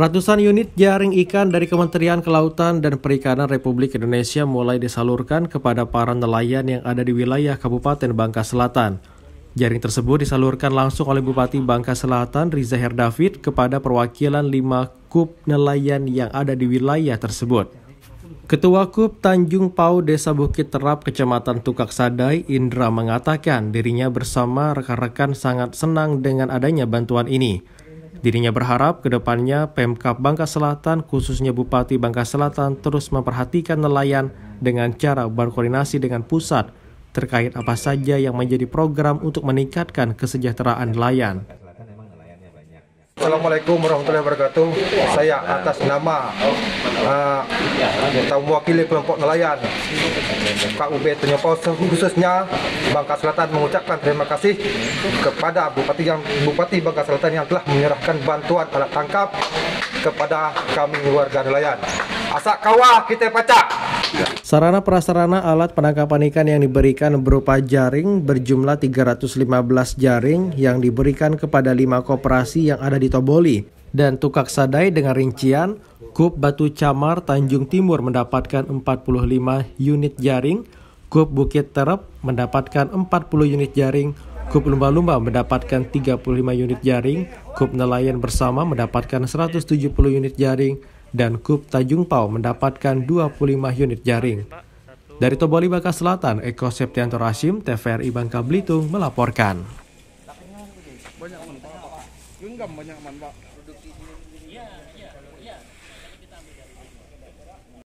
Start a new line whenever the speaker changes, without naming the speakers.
Ratusan unit jaring ikan dari Kementerian Kelautan dan Perikanan Republik Indonesia mulai disalurkan kepada para nelayan yang ada di wilayah Kabupaten Bangka Selatan. Jaring tersebut disalurkan langsung oleh Bupati Bangka Selatan Riza Herdavid kepada perwakilan lima kub nelayan yang ada di wilayah tersebut. Ketua Kup Tanjung Pau Desa Bukit Terap Kecamatan Tukak Sadai Indra mengatakan dirinya bersama rekan-rekan sangat senang dengan adanya bantuan ini. Dirinya berharap ke depannya Pemkap Bangka Selatan khususnya Bupati Bangka Selatan terus memperhatikan nelayan dengan cara berkoordinasi dengan pusat terkait apa saja yang menjadi program untuk meningkatkan kesejahteraan nelayan.
Assalamualaikum warahmatullahi wabarakatuh. Saya atas nama uh, eh, atau mewakili kelompok nelayan KUB Tenyopau khususnya Bangka Selatan mengucapkan terima kasih kepada Bupati yang Bupati Bangka Selatan yang telah menyerahkan bantuan alat tangkap kepada kami warga nelayan. Asak kawah kita pacak.
Sarana prasarana alat penangkapan ikan yang diberikan berupa jaring berjumlah 315 jaring yang diberikan kepada lima koperasi yang ada di Toboli dan tukak sadai dengan rincian Kup Batu Camar Tanjung Timur mendapatkan 45 unit jaring, Kup Bukit Terep mendapatkan 40 unit jaring, Kup Lumba-Lumba mendapatkan 35 unit jaring, Kup Nelayan Bersama mendapatkan 170 unit jaring, dan Kup Tajung Pau mendapatkan 25 unit jaring. Dari Toboli Baka Selatan, Eko Septianto Rasim, TVRI Bangka Belitung melaporkan.
Banyak, banyak, banyak, banyak.